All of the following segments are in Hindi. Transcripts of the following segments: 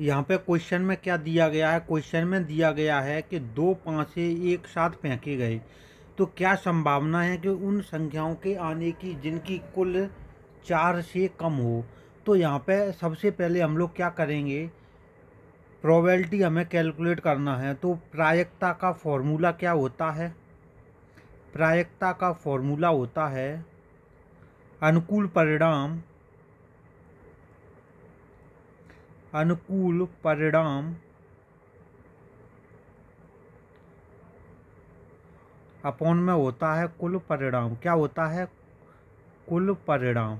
यहाँ पे क्वेश्चन में क्या दिया गया है क्वेश्चन में दिया गया है कि दो पाँचे एक साथ फेंके गए तो क्या संभावना है कि उन संख्याओं के आने की जिनकी कुल चार से कम हो तो यहाँ पे सबसे पहले हम लोग क्या करेंगे प्रोबेबिलिटी हमें कैलकुलेट करना है तो प्रायिकता का फॉर्मूला क्या होता है प्रायिकता का फॉर्मूला होता है अनुकूल परिणाम अनुकूल परिणाम अपॉन में होता है कुल परिणाम क्या होता है कुल परिणाम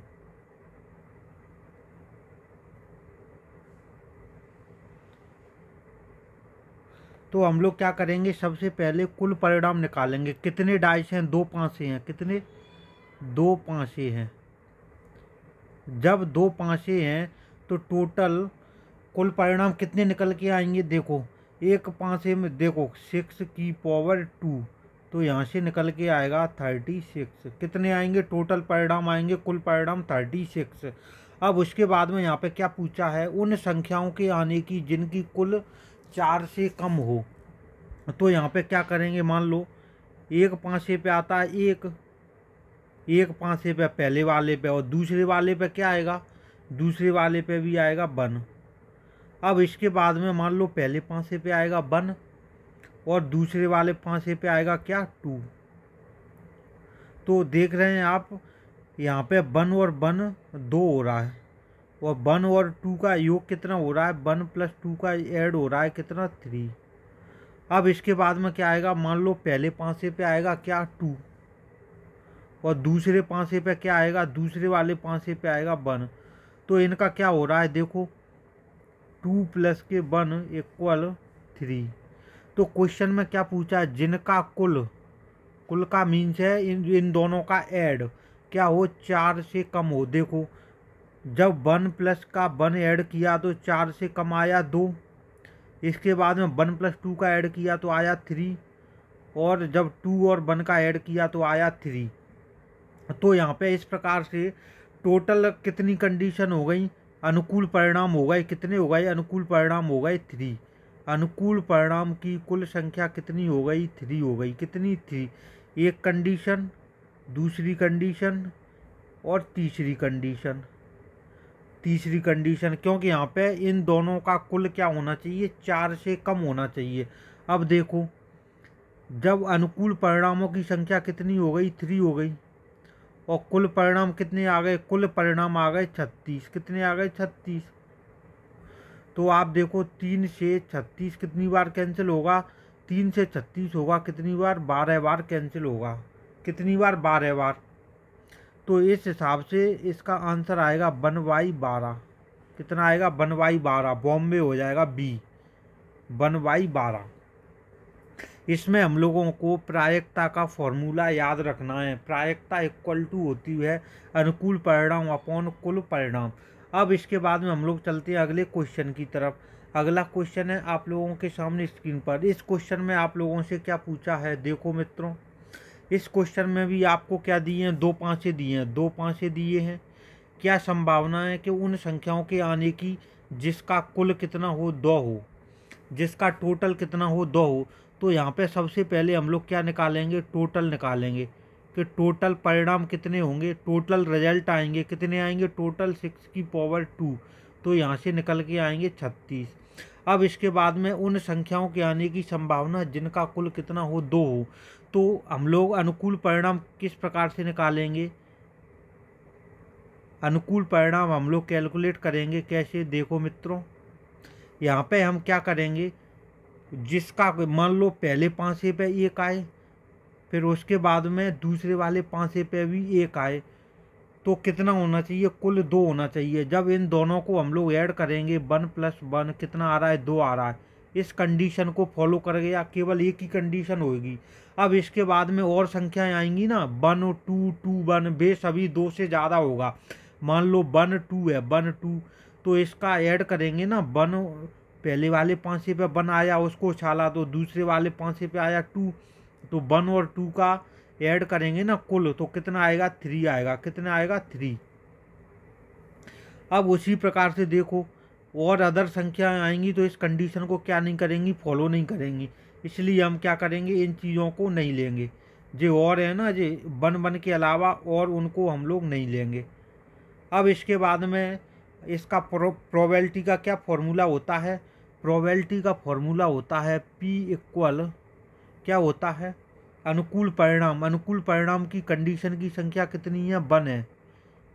तो हम लोग क्या करेंगे सबसे पहले कुल परिणाम निकालेंगे कितने डाइस हैं दो पाँचे हैं कितने दो पाँचे हैं जब दो पाँचे हैं तो टोटल कुल परिणाम कितने निकल के आएंगे देखो एक पाँचे में देखो सिक्स की पावर टू तो यहाँ से निकल के आएगा थर्टी सिक्स कितने आएंगे टोटल परिणाम आएंगे कुल परिणाम थर्टी सिक्स अब उसके बाद में यहाँ पे क्या पूछा है उन संख्याओं के आने की जिनकी कुल चार से कम हो तो यहाँ पे क्या करेंगे मान लो एक पाँचे पे आता है एक एक पाँचे पे पहले वाले पे और दूसरे वाले पे क्या आएगा दूसरे वाले पे भी आएगा वन अब इसके बाद में मान लो पहले पासे पे आएगा वन और दूसरे वाले पांसे पे आएगा क्या टू तो देख रहे हैं आप यहाँ पे वन और वन दो हो रहा है और वन और टू का योग कितना हो रहा है वन प्लस टू का ऐड हो रहा है कितना थ्री अब इसके बाद में क्या आएगा मान लो पहले पासे पे आएगा क्या टू और दूसरे पासे पे क्या आएगा दूसरे वाले पासे पे आएगा वन तो इनका क्या हो रहा है देखो टू प्लस के वन इक्वल थ्री तो क्वेश्चन में क्या पूछा जिनका कुल कुल का मीन्स है इन इन दोनों का ऐड क्या हो चार से कम हो देखो जब वन प्लस का वन ऐड किया तो चार से कम आया दो इसके बाद में वन प्लस टू का ऐड किया तो आया थ्री और जब टू और वन का ऐड किया तो आया थ्री तो यहाँ पे इस प्रकार से टोटल कितनी कंडीशन हो गई अनुकूल परिणाम होगा ये कितने हो गए अनुकूल परिणाम हो गए थ्री अनुकूल परिणाम की कुल संख्या कितनी हो गई थ्री हो गई कितनी थ्री एक कंडीशन दूसरी कंडीशन और तीसरी कंडीशन तीसरी कंडीशन क्योंकि यहाँ पे इन दोनों का कुल क्या होना चाहिए चार से कम होना चाहिए अब देखो जब अनुकूल परिणामों की संख्या कितनी हो गई थ्री हो गई और कुल परिणाम कितने आ गए कुल परिणाम आ गए छत्तीस कितने आ गए छत्तीस तो आप देखो तीन से छत्तीस कितनी बार कैंसिल होगा तीन से छत्तीस होगा कितनी बार बारह बार कैंसिल होगा कितनी बार बारह बार तो इस हिसाब से इसका आंसर आएगा वन बाई बारह कितना आएगा वन बाई बारह बॉम्बे हो जाएगा बी वन बाई बारह इसमें हम लोगों को प्रायिकता का फॉर्मूला याद रखना है प्रायिकता इक्वल टू होती है अनुकूल परिणाम अपॉन कुल परिणाम अब इसके बाद में हम लोग चलते हैं अगले क्वेश्चन की तरफ अगला क्वेश्चन है आप लोगों के सामने स्क्रीन पर इस क्वेश्चन में आप लोगों से क्या पूछा है देखो मित्रों इस क्वेश्चन में भी आपको क्या दिए हैं दो पाँचें दिए हैं दो पाँचें दिए हैं क्या संभावना है कि उन संख्याओं के आने की जिसका कुल कितना हो दो हो जिसका टोटल कितना हो दो हो तो यहाँ पे सबसे पहले हम लोग क्या निकालेंगे टोटल निकालेंगे कि टोटल परिणाम कितने होंगे टोटल रिजल्ट आएंगे कितने आएंगे टोटल सिक्स की पावर टू तो यहाँ से निकल के आएंगे छत्तीस अब इसके बाद में उन संख्याओं के आने की संभावना जिनका कुल कितना हो दो हो तो हम लोग अनुकूल परिणाम किस प्रकार से निकालेंगे अनुकूल परिणाम हम लोग कैलकुलेट करेंगे कैसे देखो मित्रों यहाँ पे हम क्या करेंगे जिसका मान लो पहले पाँच पे एक आए फिर उसके बाद में दूसरे वाले पाँच पे भी एक आए तो कितना होना चाहिए कुल दो होना चाहिए जब इन दोनों को हम लोग ऐड करेंगे वन प्लस वन कितना आ रहा है दो आ रहा है इस कंडीशन को फॉलो कर गया केवल एक ही कंडीशन होगी अब इसके बाद में और संख्याएं आएंगी ना वन टू टू वन बे सभी दो से ज़्यादा होगा मान लो वन टू है वन टू तो इसका ऐड करेंगे ना वन पहले वाले पाँचे पे वन आया उसको उछाला तो दूसरे वाले पाँचे पे आया टू तो वन और टू का ऐड करेंगे ना कुल तो कितना आएगा थ्री आएगा कितना आएगा थ्री अब उसी प्रकार से देखो और अदर संख्याएं आएंगी तो इस कंडीशन को क्या नहीं करेंगी फॉलो नहीं करेंगी इसलिए हम क्या करेंगे इन चीज़ों को नहीं लेंगे जो और है ना जे वन वन के अलावा और उनको हम लोग नहीं लेंगे अब इसके बाद में इसका प्रो प्रोबेबिलिटी का क्या फॉर्मूला होता है प्रोबेबिलिटी का फॉर्मूला होता है पी इक्वल क्या होता है अनुकूल परिणाम अनुकूल परिणाम की कंडीशन की संख्या कितनी है वन है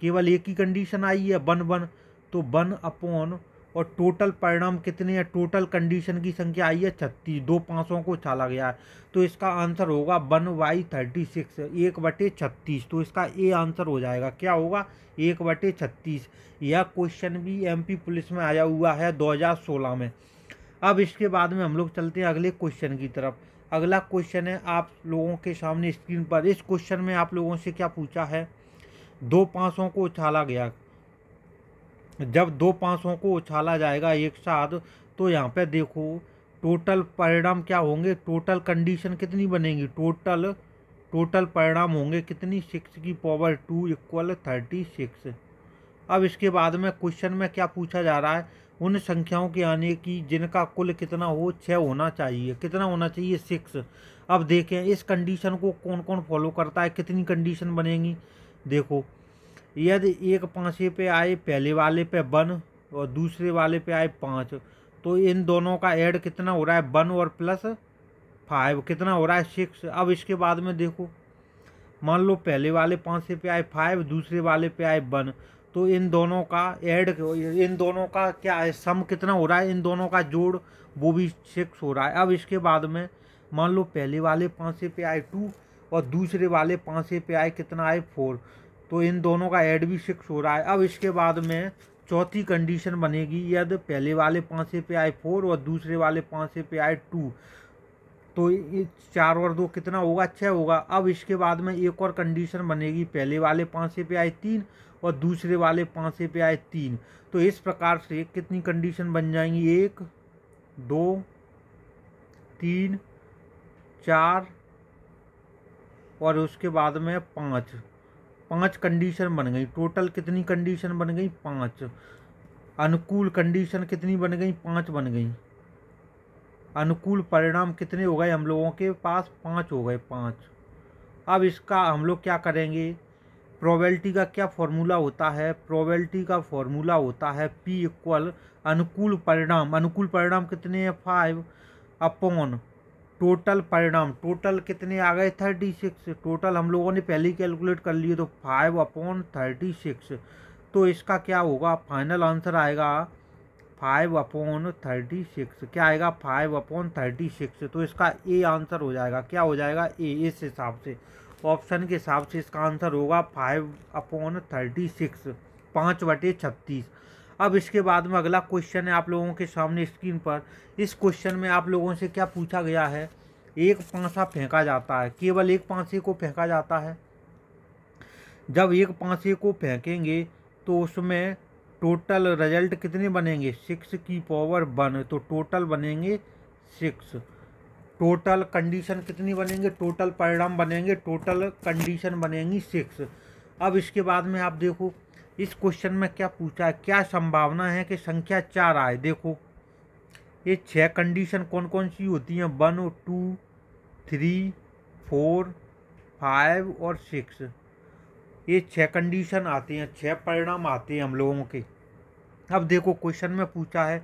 केवल एक ही कंडीशन आई है वन वन तो वन अपॉन और टोटल परिणाम कितने हैं टोटल कंडीशन की संख्या आई है छत्तीस दो पाँचों को छाला गया है तो इसका आंसर होगा वन वाई थर्टी सिक्स एक बटे छत्तीस तो इसका ए आंसर हो जाएगा क्या होगा एक बटे छत्तीस यह क्वेश्चन भी एमपी पुलिस में आया हुआ है 2016 में अब इसके बाद में हम लोग चलते हैं अगले क्वेश्चन की तरफ अगला क्वेश्चन है आप लोगों के सामने स्क्रीन पर इस क्वेश्चन में आप लोगों से क्या पूछा है दो पांसों को उछाला गया जब दो पांसों को उछाला जाएगा एक साथ तो यहाँ पे देखो टोटल परिणाम क्या होंगे टोटल कंडीशन कितनी बनेगी टोटल टोटल परिणाम होंगे कितनी सिक्स की power two equal thirty six अब इसके बाद में क्वेश्चन में क्या पूछा जा रहा है उन संख्याओं के आने की जिनका कुल कितना हो छः होना चाहिए कितना होना चाहिए सिक्स अब देखें इस कंडीशन को कौन कौन फॉलो करता है कितनी कंडीशन बनेंगी देखो यदि एक पाँचे पे आए पहले वाले पे वन और दूसरे वाले पे आए पाँच तो इन दोनों का ऐड कितना हो रहा है वन और प्लस फाइव कितना हो रहा है सिक्स अब इसके बाद में देखो मान लो पहले वाले पाँच पे आए फाइव दूसरे वाले पे आए वन तो इन दोनों का ऐड इन दोनों का क्या है सम कितना हो रहा है इन दोनों का जोड़ वो भी सिक्स हो रहा है अब इसके बाद में मान लो पहले वाले पाँचे पे आए टू और दूसरे वाले पाँचे पे आए कितना आए फोर तो इन दोनों का ऐड भी सिक्स हो रहा है अब इसके बाद में चौथी कंडीशन बनेगी यदि पहले वाले पाँचे पे आए फोर और दूसरे वाले पाँचे पे आए टू तो ये चार और दो कितना होगा छः होगा अब इसके बाद में एक और कंडीशन बनेगी पहले वाले पाँचे पे आए तीन और दूसरे वाले पाँचे पे आए तीन तो इस प्रकार से कितनी कंडीशन बन जाएंगी एक दो तीन चार और उसके बाद में पाँच पाँच कंडीशन बन गई टोटल कितनी कंडीशन बन गई पाँच अनुकूल कंडीशन कितनी बन गई पाँच बन गई अनुकूल परिणाम कितने हो गए हम लोगों के पास पाँच हो गए पाँच अब इसका हम लोग क्या करेंगे प्रोबेबिलिटी का क्या फॉर्मूला होता है प्रोबेबिलिटी का फॉर्मूला होता है पी इक्वल अनुकूल परिणाम अनुकूल परिणाम कितने हैं फाइव अपॉन टोटल परिणाम टोटल कितने आ गए थर्टी सिक्स टोटल हम लोगों ने पहले ही कैलकुलेट कर लिए तो फाइव अपॉन थर्टी सिक्स तो इसका क्या होगा फाइनल आंसर आएगा फाइव अपॉन थर्टी सिक्स क्या आएगा फाइव अपॉन थर्टी सिक्स तो इसका ए आंसर हो जाएगा क्या हो जाएगा ए इस हिसाब से ऑप्शन के हिसाब से इसका आंसर होगा फाइव अपॉन थर्टी सिक्स पाँच बटे छत्तीस अब इसके बाद में अगला क्वेश्चन है आप लोगों के सामने स्क्रीन पर इस क्वेश्चन में आप लोगों से क्या पूछा गया है एक पांसा फेंका जाता है केवल एक पांसे को फेंका जाता है जब एक पांसे को फेंकेंगे तो उसमें टोटल रिजल्ट कितने बनेंगे सिक्स की पावर वन तो टोटल बनेंगे सिक्स टोटल कंडीशन कितनी बनेंगे टोटल परिणाम बनेंगे टोटल कंडीशन बनेंगी सिक्स अब इसके बाद में आप देखो इस क्वेश्चन में क्या पूछा है क्या संभावना है कि संख्या चार आए देखो ये छः कंडीशन कौन कौन सी होती हैं वन और टू थ्री फोर फाइव और सिक्स ये छः कंडीशन आते हैं छः परिणाम आते हैं हम लोगों के अब देखो क्वेश्चन में पूछा है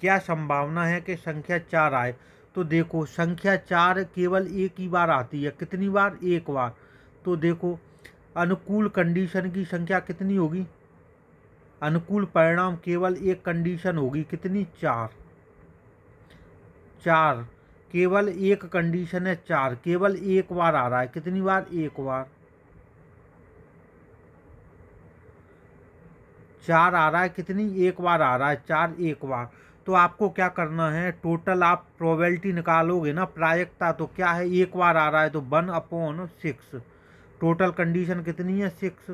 क्या संभावना है कि संख्या चार आए तो देखो संख्या चार केवल एक ही बार आती है कितनी बार एक बार तो देखो अनुकूल कंडीशन की संख्या कितनी होगी अनुकूल परिणाम केवल एक कंडीशन होगी कितनी चार चार केवल एक कंडीशन है चार केवल एक बार आ रहा है कितनी बार एक बार चार आ रहा है कितनी एक बार आ रहा है चार एक बार तो आपको क्या करना है टोटल आप प्रोबेबिलिटी निकालोगे ना प्रायिकता तो क्या है एक बार आ रहा है तो one upon six total condition कितनी है सिक्स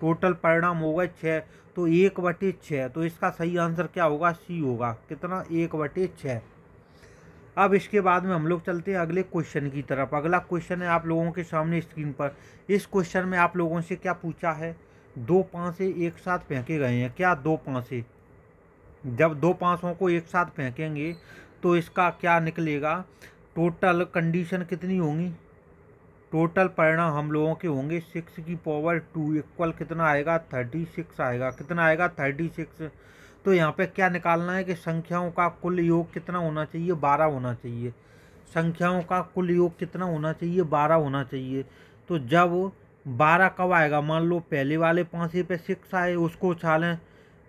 टोटल परिणाम होगा छः तो एक बटे छः तो इसका सही आंसर क्या होगा सी होगा कितना एक बटे छः अब इसके बाद में हम लोग चलते हैं अगले क्वेश्चन की तरफ अगला क्वेश्चन है आप लोगों के सामने स्क्रीन पर इस क्वेश्चन में आप लोगों से क्या पूछा है दो पाँसे एक साथ फेंके गए हैं क्या दो पाँसे जब दो पाँसों को एक साथ फेंकेंगे तो इसका क्या निकलेगा टोटल कंडीशन कितनी होंगी टोटल परिणाम हम लोगों के होंगे सिक्स की पावर टू इक्वल कितना आएगा थर्टी सिक्स आएगा कितना आएगा थर्टी सिक्स तो यहाँ पे क्या निकालना है कि संख्याओं का कुल योग कितना होना चाहिए बारह होना चाहिए संख्याओं का कुल योग कितना होना चाहिए बारह होना चाहिए तो जब बारह कब आएगा मान लो पहले वाले पाँचे पे सिक्स आए उसको उछालें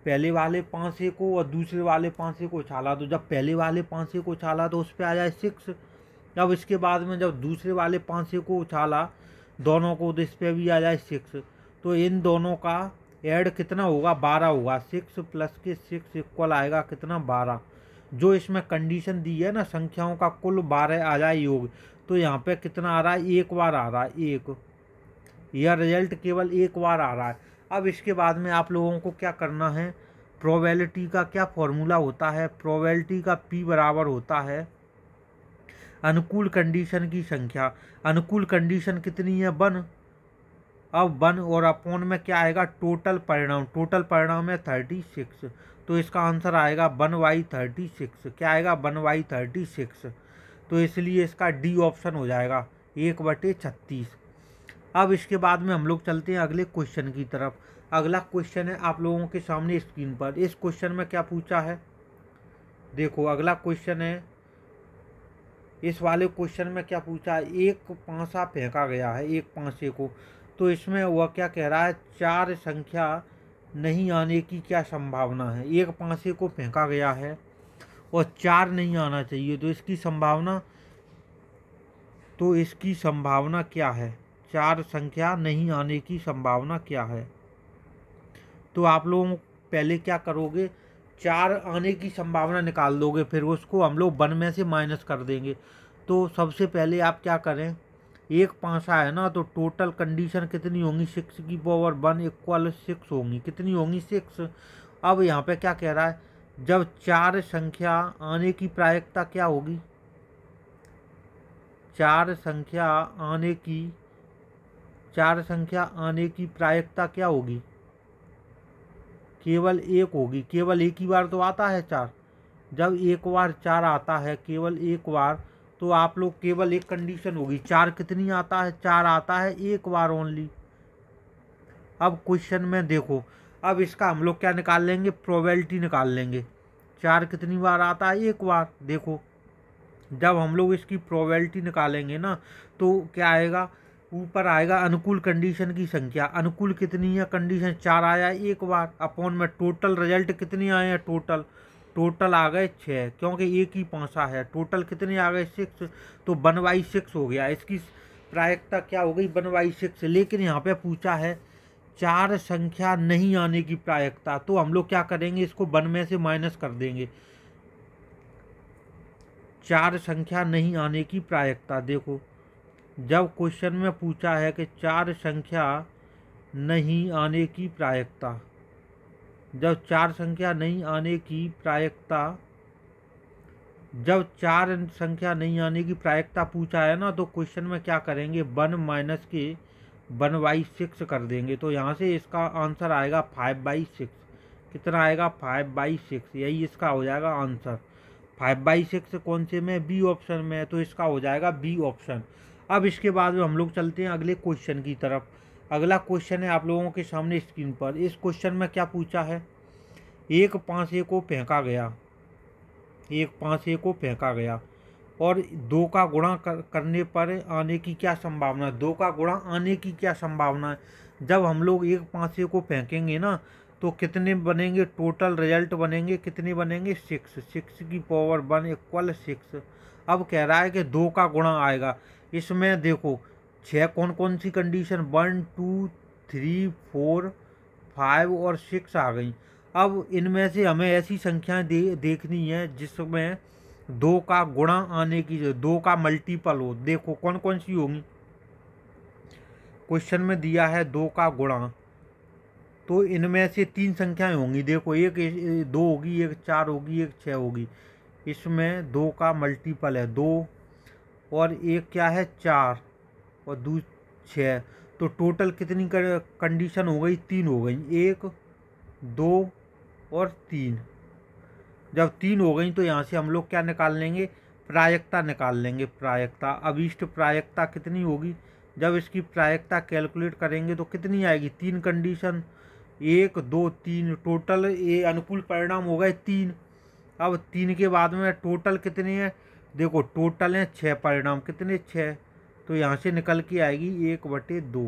पहले वाले पाँच को और दूसरे वाले पाँच को उछाला तो जब पहले वाले पाँच को उछाला तो उस पर आ जाए सिक्स अब इसके बाद में जब दूसरे वाले पाँच को उछाला दोनों को तो इस पर भी आ जाए सिक्स तो इन दोनों का ऐड कितना होगा बारह होगा सिक्स प्लस के सिक्स इक्वल आएगा कितना बारह जो इसमें कंडीशन दी है ना संख्याओं का कुल बारह आ जाए योग तो यहाँ पे कितना आ रहा है एक बार आ रहा है एक यह रिजल्ट केवल एक बार आ रहा है अब इसके बाद में आप लोगों को क्या करना है प्रोबेबिलिटी का क्या फॉर्मूला होता है प्रोबेलिटी का पी बराबर होता है अनुकूल कंडीशन की संख्या अनुकूल कंडीशन कितनी है वन अब वन और अपॉन में क्या आएगा टोटल परिणाम टोटल परिणाम है थर्टी सिक्स तो इसका आंसर आएगा वन वाई थर्टी सिक्स क्या आएगा वन वाई थर्टी सिक्स तो इसलिए इसका डी ऑप्शन हो जाएगा एक बटे छत्तीस अब इसके बाद में हम लोग चलते हैं अगले क्वेश्चन की तरफ अगला क्वेश्चन है आप लोगों के सामने स्क्रीन पर इस क्वेश्चन में क्या पूछा है देखो अगला क्वेश्चन है इस वाले क्वेश्चन में क्या पूछा है एक पांसा फेंका गया है एक पांसे को तो इसमें वह क्या कह रहा है चार संख्या नहीं आने की क्या संभावना है एक पांसे को फेंका गया है और चार नहीं आना चाहिए तो इसकी संभावना तो इसकी संभावना क्या है चार संख्या नहीं आने की संभावना क्या है तो आप लोग पहले क्या करोगे चार आने की संभावना निकाल दोगे फिर उसको हम लोग वन में से माइनस कर देंगे तो सबसे पहले आप क्या करें एक पाँचा है ना तो टोटल कंडीशन कितनी होंगी सिक्स की पावर वन इक्वल सिक्स होंगी कितनी होंगी सिक्स अब यहाँ पे क्या कह रहा है जब चार संख्या आने की प्रायिकता क्या होगी चार संख्या आने की चार संख्या आने की प्रायिकता क्या होगी केवल एक होगी केवल एक ही बार तो आता है चार जब एक बार चार आता है केवल एक बार तो आप लोग केवल एक कंडीशन होगी चार कितनी आता है चार आता है एक बार ओनली अब क्वेश्चन में देखो अब इसका हम लोग क्या निकाल लेंगे प्रोबेबिलिटी निकाल लेंगे चार कितनी बार आता है एक बार देखो जब हम लोग इसकी प्रोबेबिलिटी निकालेंगे ना तो क्या आएगा ऊपर आएगा अनुकूल कंडीशन की संख्या अनुकूल कितनी है कंडीशन चार आया एक बार अपॉन में टोटल रिजल्ट कितने आए हैं टोटल टोटल आ गए छः क्योंकि एक ही पाँचा है टोटल कितने आ गए सिक्स तो वन बाई सिक्स हो गया इसकी प्रायिकता क्या हो गई वन बाई सिक्स लेकिन यहाँ पे पूछा है चार संख्या नहीं आने की प्रायिकता तो हम लोग क्या करेंगे इसको वन में से माइनस कर देंगे चार संख्या नहीं आने की प्रायिकता देखो जब क्वेश्चन में पूछा है कि चार संख्या नहीं आने की प्रायिकता जब चार संख्या नहीं आने की प्रायिकता जब चार संख्या नहीं आने की प्रायिकता पूछा है ना तो क्वेश्चन में क्या करेंगे वन माइनस के वन बाई सिक्स कर देंगे तो यहाँ से इसका आंसर आएगा फाइव बाई सिक्स कितना आएगा फाइव बाई सिक्स यही इसका हो जाएगा आंसर फाइव बाई सिक्स कौन से में बी ऑप्शन में है तो इसका हो जाएगा बी ऑप्शन अब इसके बाद में हम लोग चलते हैं अगले क्वेश्चन की तरफ अगला क्वेश्चन है आप लोगों के सामने स्क्रीन पर इस क्वेश्चन में क्या पूछा है एक पांसे को फेंका गया एक पांसे को फेंका गया और दो का गुणा कर, करने पर आने की क्या संभावना है दो का गुणा आने की क्या संभावना है जब हम लोग एक पांसे को फेंकेंगे ना तो कितने बनेंगे टोटल रिजल्ट बनेंगे कितने बनेंगे सिक्स सिक्स की पावर वन इक्वल सिक्स अब कह रहा है कि दो का गुणा आएगा इसमें देखो छः कौन कौन सी condition one two three four five और सिक्स आ गई अब इनमें से हमें ऐसी संख्याएं दे देखनी है जिसमें दो का गुणा आने की दो का मल्टीपल हो देखो कौन कौन सी होगी क्वेश्चन में दिया है दो का गुणा तो इनमें से तीन संख्याएं होंगी देखो एक दो होगी एक चार होगी एक छः होगी इसमें दो का मल्टीपल है दो और एक क्या है चार और दू छः तो टोटल कितनी कंडीशन हो गई तीन हो गई एक दो और तीन जब तीन हो गई तो यहाँ से हम लोग क्या निकाल लेंगे प्रायक्ता निकाल लेंगे प्रायक्ता अब ईस्ट कितनी होगी जब इसकी प्रायक्ता कैलकुलेट करेंगे तो कितनी आएगी तीन कंडीशन एक दो तीन टोटल ये अनुकूल परिणाम हो गए तीन अब तीन के बाद में टोटल कितने हैं देखो टोटल हैं छः परिणाम कितने छः तो यहाँ से निकल के आएगी एक बटे दो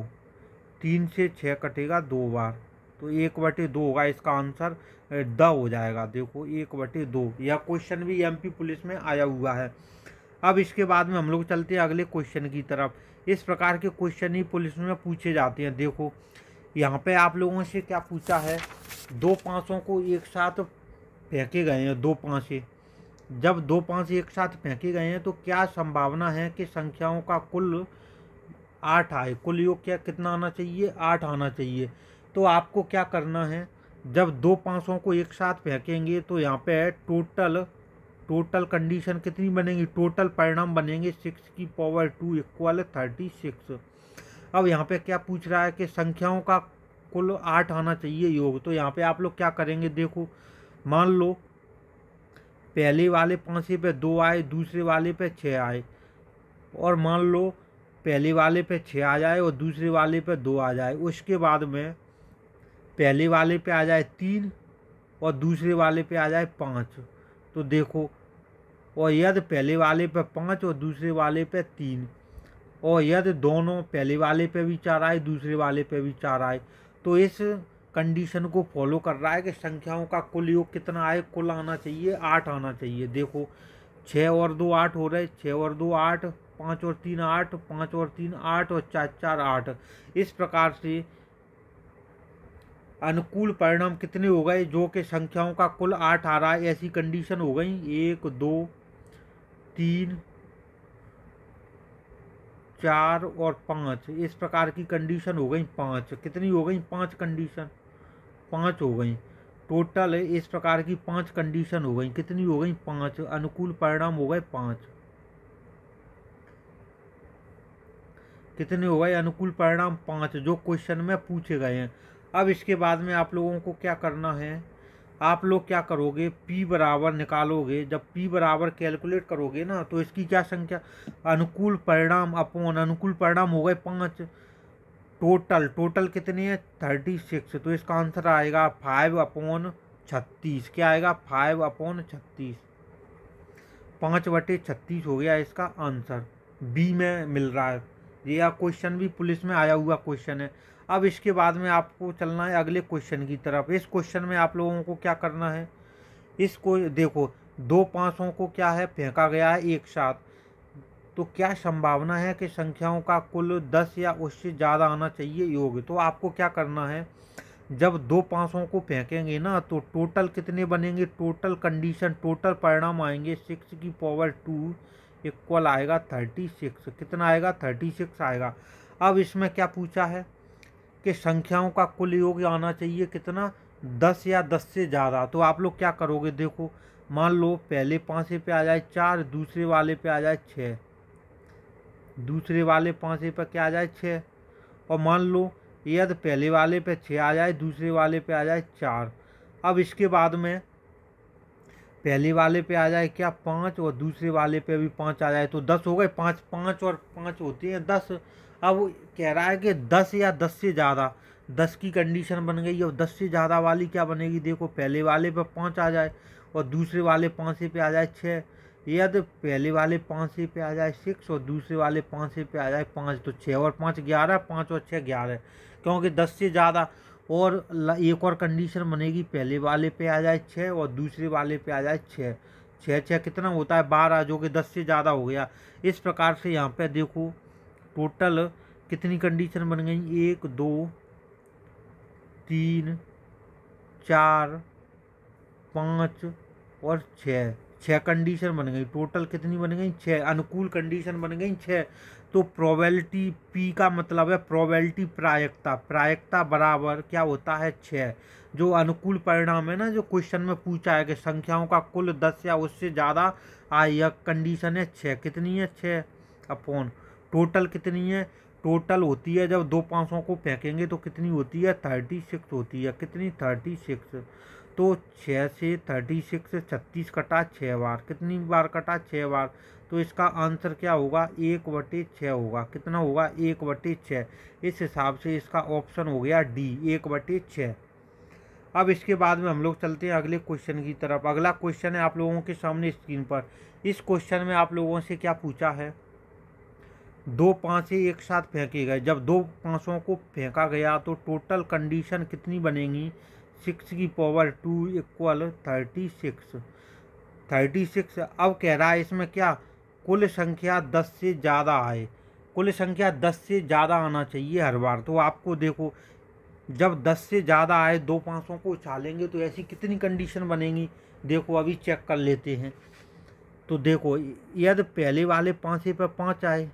तीन से छः कटेगा दो बार तो एक बटे दो होगा इसका आंसर द हो जाएगा देखो एक बटे दो यह क्वेश्चन भी एमपी पुलिस में आया हुआ है अब इसके बाद में हम लोग चलते हैं अगले क्वेश्चन की तरफ इस प्रकार के क्वेश्चन ही पुलिस में पूछे जाते हैं देखो यहाँ पे आप लोगों से क्या पूछा है दो पाँचों को एक साथ फेंके गए हैं दो पाँचें जब दो पाँच एक साथ फेंके गए हैं तो क्या संभावना है कि संख्याओं का कुल आठ आए कुल योग क्या कितना आना चाहिए आठ आना चाहिए तो आपको क्या करना है जब दो पाँचों को एक साथ फेंकेंगे तो यहाँ पे टोटल टोटल कंडीशन कितनी बनेगी टोटल परिणाम बनेंगे सिक्स की power two equal thirty six अब यहाँ पे क्या पूछ रहा है कि संख्याओं का कुल आठ आना चाहिए योग तो यहाँ पे आप लोग क्या करेंगे देखो मान लो पहले वाले पाँच पे दो आए दूसरे वाले पे छः आए और मान लो पहले वाले पे छः आ जाए और दूसरे वाले पे दो आ जाए उसके बाद में पहले वाले पे आ जाए तीन और दूसरे वाले पे आ जाए पाँच तो देखो और यदि पहले वाले पे पाँच और दूसरे वाले पे तीन और यदि दोनों पहले वाले पे भी चार आए दूसरे वाले पे भी चार आए तो इस कंडीशन को फॉलो कर रहा है कि संख्याओं का कुल योग कितना आए कुल आना चाहिए आठ आना चाहिए देखो छः और दो आठ हो रहे छः और दो आठ पाँच और तीन आठ पाँच और तीन आठ और चार चार आठ इस प्रकार से अनुकूल परिणाम कितने हो गए जो कि संख्याओं का कुल आठ आ रहा है ऐसी कंडीशन हो गई एक दो तीन चार और पाँच इस प्रकार की कंडीशन हो गई पाँच कितनी हो गई पाँच कंडीशन पाँच हो गई टोटल इस प्रकार की पाँच कंडीशन हो गई कितनी हो गई पाँच अनुकूल परिणाम हो गए पाँच कितने हो गए अनुकूल परिणाम पाँच जो क्वेश्चन में पूछे गए हैं अब इसके बाद में आप लोगों को क्या करना है आप लोग क्या करोगे P बराबर निकालोगे जब P बराबर कैलकुलेट करोगे ना तो इसकी क्या संख्या अनुकूल परिणाम अपॉन अनुकूल परिणाम हो गए पाँच टोटल टोटल कितने हैं थर्टी सिक्स तो इसका आंसर आएगा फाइव अपॉन छत्तीस क्या आएगा फाइव अपॉन छत्तीस पाँच बटे छत्तीस हो गया इसका आंसर बी में मिल रहा है ये क्वेश्चन भी पुलिस में आया हुआ क्वेश्चन है अब इसके बाद में आपको चलना है अगले क्वेश्चन की तरफ इस क्वेश्चन में आप लोगों को क्या करना है इसको देखो दो पाँचों को क्या है फेंका गया है एक साथ तो क्या संभावना है कि संख्याओं का कुल दस या उससे ज़्यादा आना चाहिए योग तो आपको क्या करना है जब दो पाँचों को फेंकेंगे ना तो टोटल कितने बनेंगे टोटल कंडीशन टोटल परिणाम आएंगे सिक्स की पावर टू इक्वल आएगा थर्टी सिक्स कितना आएगा थर्टी सिक्स आएगा अब इसमें क्या पूछा है कि संख्याओं का कुल योग आना चाहिए कितना दस या दस से ज़्यादा तो आप लोग क्या करोगे देखो मान लो पहले पाँचे पे आ जाए चार दूसरे वाले पे आ जाए छः दूसरे वाले पाँच पर क्या आ जाए छः और मान लो यदि तो पहले वाले पे छः आ जाए दूसरे वाले पे आ जाए चार अब इसके बाद में पहले वाले पे आ जाए क्या पाँच और दूसरे वाले पे भी पाँच आ जाए तो दस हो गए पाँच पाँच और पाँच होते हैं दस अब कह रहा है कि दस या दस से ज़्यादा दस की कंडीशन बन गई और दस से ज़्यादा वाली क्या बनेगी देखो पहले वाले पर पाँच आ जाए और दूसरे वाले पाँच पे आ जाए छः यदि तो पहले वाले पाँच ही पे आ जाए सिक्स और दूसरे वाले पाँच ही पे आ जाए पाँच तो छः और पाँच ग्यारह पाँच और छः ग्यारह क्योंकि दस से ज़्यादा और एक और कंडीशन बनेगी पहले वाले पे आ जाए छः और दूसरे वाले पे आ जाए छः छः छः कितना होता है बारह जो कि दस से ज़्यादा हो गया इस प्रकार से यहाँ पे देखो टोटल कितनी कंडीशन बन गई एक दो तीन चार पाँच और छः छः कंडीशन बन गई टोटल कितनी बन गई छः अनुकूल कंडीशन बन गई छः तो प्रोबेबिलिटी पी का मतलब है प्रोबेबिलिटी प्रायक्ता प्रायक्ता बराबर क्या होता है छः जो अनुकूल परिणाम है ना जो क्वेश्चन में पूछा है कि संख्याओं का कुल दस या उससे ज़्यादा आए हाँ, यह कंडीशन है छः कितनी है छः अपॉन टोटल कितनी है टोटल होती है जब दो पाँचों को फेंकेंगे तो कितनी होती है थर्टी सिक्स होती है कितनी थर्टी सिक्स तो छः से थर्टी सिक्स छत्तीस कटा छः बार कितनी बार कटा छः बार तो इसका आंसर क्या होगा एक बटे छः होगा कितना होगा एक बटे छः इस हिसाब से इसका ऑप्शन हो गया डी एक बटे छः अब इसके बाद में हम लोग चलते हैं अगले क्वेश्चन की तरफ अगला क्वेश्चन है आप लोगों के सामने स्क्रीन पर इस क्वेश्चन में आप लोगों से क्या पूछा है दो पाँचें एक साथ फेंके गए जब दो पाँचों को फेंका गया तो टोटल कंडीशन कितनी बनेगी सिक्स की power two equal thirty six thirty six अब कह रहा है इसमें क्या कुल संख्या दस से ज़्यादा आए कुल संख्या दस से ज़्यादा आना चाहिए हर बार तो आपको देखो जब दस से ज़्यादा आए दो पाँचों को उछालेंगे तो ऐसी कितनी कंडीशन बनेंगी देखो अभी चेक कर लेते हैं तो देखो यदि पहले वाले पाँचे पर पाँच आए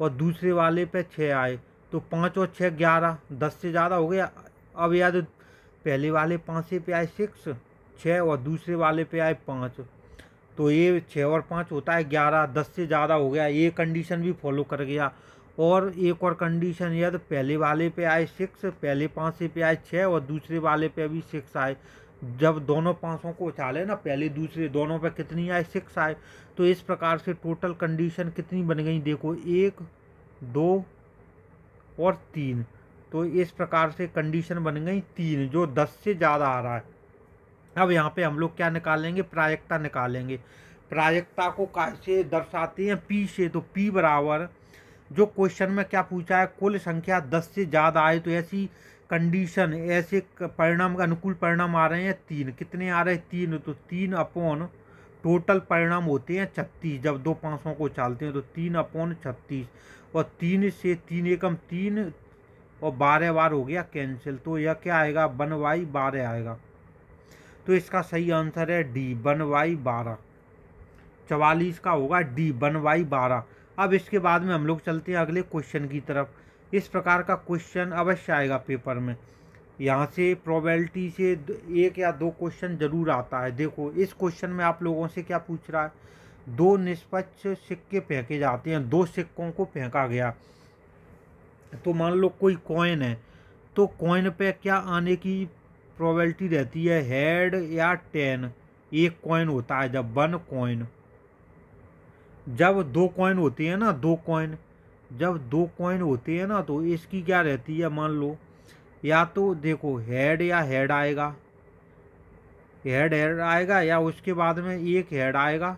और दूसरे वाले पे छः आए तो पाँच और छः ग्यारह दस से ज़्यादा हो गया अब यदि पहले वाले पाँचे पे आए सिक्स छः और दूसरे वाले पे आए पाँच तो ये छः और पाँच होता है ग्यारह दस से ज़्यादा हो गया ये कंडीशन भी फॉलो कर गया और एक और कंडीशन यह तो पहले वाले पे आए सिक्स पहले पाँचे पे आए छः और दूसरे वाले पे भी सिक्स आए जब दोनों पाँचों को उछाले ना पहले दूसरे दोनों पे कितनी आए सिक्स आए तो इस प्रकार से टोटल कंडीशन कितनी बन गई देखो एक दो और तीन तो इस प्रकार से कंडीशन बन गई तीन जो दस से ज़्यादा आ रहा है अब यहाँ पे हम लोग क्या निकालेंगे प्रायक्ता निकालेंगे प्रायक्ता को कैसे दर्शाते हैं पी से तो पी बराबर जो क्वेश्चन में क्या पूछा है कुल संख्या दस से ज़्यादा आए तो ऐसी कंडीशन ऐसे परिणाम अनुकूल परिणाम आ रहे हैं तीन कितने आ रहे हैं तीन तो तीन अपॉन टोटल परिणाम होते हैं छत्तीस जब दो पाँचों को चालते हैं तो तीन अपॉन छत्तीस और तीन से तीन एकम तीन और बारह बार हो गया कैंसिल तो यह क्या आएगा वन वाई बारह आएगा तो इसका सही आंसर है डी वन वाई बारह चवालीस का होगा डी वन वाई बारह अब इसके बाद में हम लोग चलते हैं अगले क्वेश्चन की तरफ इस प्रकार का क्वेश्चन अवश्य आएगा पेपर में यहाँ से प्रोबेबिलिटी से एक या दो क्वेश्चन जरूर आता है देखो इस क्वेश्चन में आप लोगों से क्या पूछ रहा है दो निष्पक्ष सिक्के फेंके जाते हैं दो सिक्कों को फेंका गया तो मान लो कोई कॉइन है तो कॉइन पे क्या आने की प्रोबेबिलिटी रहती है हेड या टेन एक कॉइन होता है जब वन कॉइन जब दो कॉइन होते हैं ना दो कॉइन जब दो कॉइन होते हैं ना तो इसकी क्या रहती है मान लो या तो देखो हेड या हेड आएगा हेड हेड आएगा या उसके बाद में एक हेड आएगा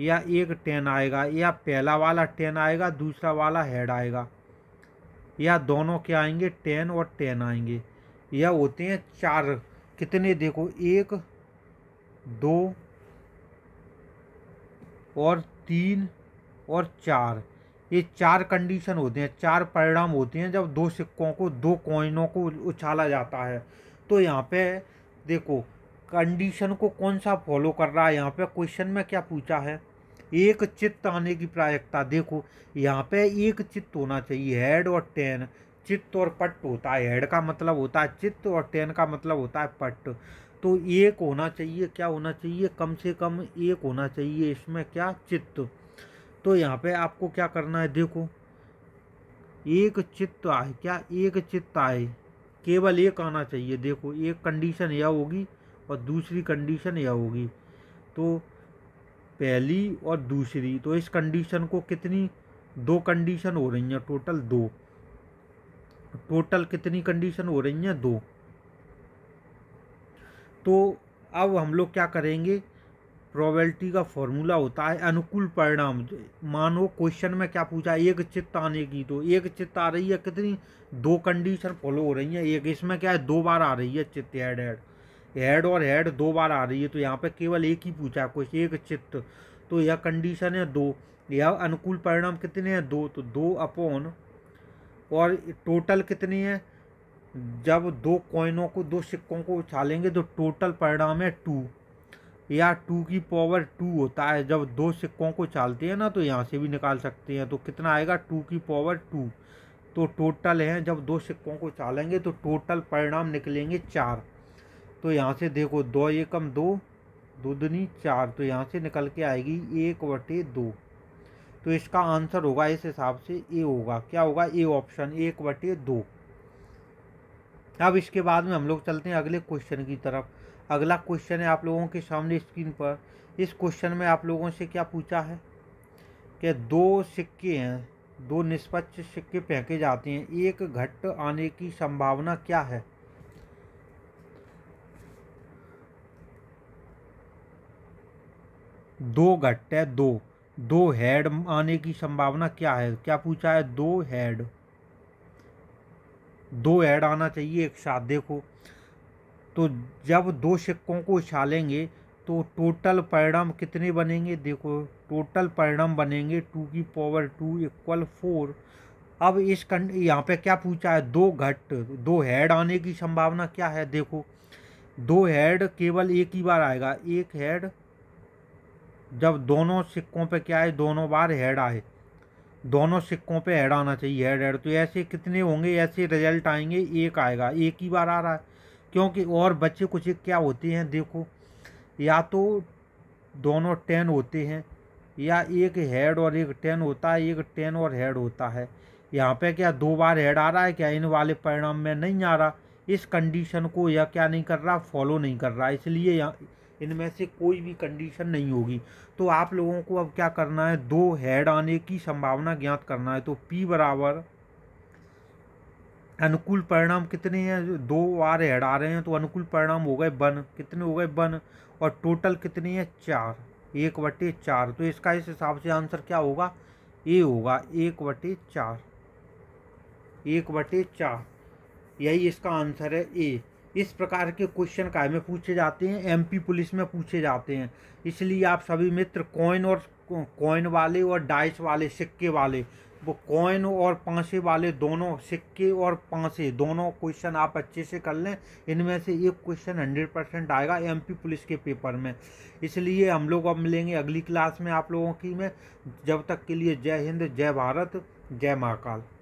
या एक टेन आएगा या पहला वाला टेन आएगा दूसरा वाला हेड आएगा या दोनों के आएंगे टेन और टेन आएंगे यह होते हैं चार कितने देखो एक दो और तीन और चार ये चार कंडीशन होते हैं चार परिणाम होते हैं जब दो सिक्कों को दो कॉइनों को उछाला जाता है तो यहाँ पे देखो कंडीशन को कौन सा फॉलो कर रहा है यहाँ पे क्वेश्चन में क्या पूछा है एक चित्त आने की प्रायिकता देखो यहाँ पे एक चित्त होना चाहिए हेड और टेन चित्त और पट्ट होता है हेड का मतलब होता है चित्त और टेन का मतलब होता है पट्ट तो एक होना चाहिए क्या होना चाहिए कम से कम एक होना चाहिए इसमें क्या चित्त तो यहाँ पे आपको क्या करना है देखो एक चित्त आए क्या एक चित्त आए केवल एक आना चाहिए देखो एक कंडीशन यह होगी और दूसरी कंडीशन यह होगी तो पहली और दूसरी तो इस कंडीशन को कितनी दो कंडीशन हो रही हैं टोटल दो टोटल कितनी कंडीशन हो रही हैं दो तो अब हम लोग क्या करेंगे प्रोबेबिलिटी का फॉर्मूला होता है अनुकूल परिणाम मानो क्वेश्चन में क्या पूछा एक चित्त आने की तो एक चित्त आ रही है कितनी दो कंडीशन फॉलो हो रही है एक इसमें क्या है दो बार आ रही है चित्त एड एड हेड और हेड दो बार आ रही है तो यहाँ पर केवल एक ही पूछा क्वेश्चन एक चित्त तो यह कंडीशन है दो यह अनुकूल परिणाम कितने हैं दो तो दो अपॉन और टोटल कितनी है जब दो कॉइनों को दो सिक्कों को उछालेंगे तो टोटल परिणाम है टू या टू की पावर टू होता है जब दो सिक्कों को उछालते हैं ना तो यहाँ से भी निकाल सकते हैं तो कितना आएगा टू की पावर टू तो टोटल है जब दो सिक्कों को उछालेंगे तो टोटल परिणाम निकलेंगे चार तो यहाँ से देखो दो एकम दो दो दुनी चार तो यहाँ से निकल के आएगी एक बटे दो तो इसका आंसर होगा इस हिसाब से ए होगा क्या होगा ए ऑप्शन एक बटे दो अब इसके बाद में हम लोग चलते हैं अगले क्वेश्चन की तरफ अगला क्वेश्चन है आप लोगों के सामने स्क्रीन पर इस क्वेश्चन में आप लोगों से क्या पूछा है कि दो सिक्के हैं दो निष्पक्ष सिक्के फेंके जाते हैं एक घट आने की संभावना क्या है दो घट्ट है दो दो हेड आने की संभावना क्या है क्या पूछा है दो हेड दो हेड आना चाहिए एक साथ देखो तो जब दो सिक्कों को उछालेंगे तो टोटल परिणाम कितने बनेंगे देखो टोटल परिणाम बनेंगे टू की पावर टू इक्वल फोर अब इस कंड यहाँ पे क्या पूछा है दो घट दो हेड आने की संभावना क्या है देखो दो हेड केवल एक ही बार आएगा एक हेड जब दोनों सिक्कों पे क्या है दोनों बार हेड आए दोनों सिक्कों पे हेड आना चाहिए हेड हेड तो ऐसे कितने होंगे ऐसे रिजल्ट आएंगे एक आएगा एक ही बार आ रहा है क्योंकि और बच्चे कुछ क्या होते हैं देखो या तो दोनों टेन होते हैं या एक हेड और एक टेन होता है एक टेन और हेड होता है यहाँ पे क्या दो बार हेड आ रहा है क्या इन वाले परिणाम में नहीं आ रहा इस कंडीशन को यह क्या नहीं कर रहा फॉलो नहीं कर रहा इसलिए यहाँ इनमें से कोई भी कंडीशन नहीं होगी तो आप लोगों को अब क्या करना है दो हेड आने की संभावना ज्ञात करना है तो पी बराबर अनुकूल परिणाम कितने हैं दो बार हेड आ रहे हैं तो अनुकूल परिणाम हो गए वन कितने हो गए वन और टोटल कितने हैं चार एक बटे चार तो इसका इस हिसाब से आंसर क्या होगा ए होगा एक बटे चार एक बटे चार यही इसका आंसर है ए इस प्रकार के क्वेश्चन काय में पूछे जाते हैं एमपी पुलिस में पूछे जाते हैं इसलिए आप सभी मित्र कॉइन और कॉइन वाले और डाइस वाले सिक्के वाले वो कॉइन और पाँसे वाले दोनों सिक्के और पाँसे दोनों क्वेश्चन आप अच्छे से कर लें इनमें से एक क्वेश्चन हंड्रेड परसेंट आएगा एमपी पुलिस के पेपर में इसलिए हम लोग अब मिलेंगे अगली क्लास में आप लोगों की में जब तक के लिए जय हिंद जय भारत जय महाकाल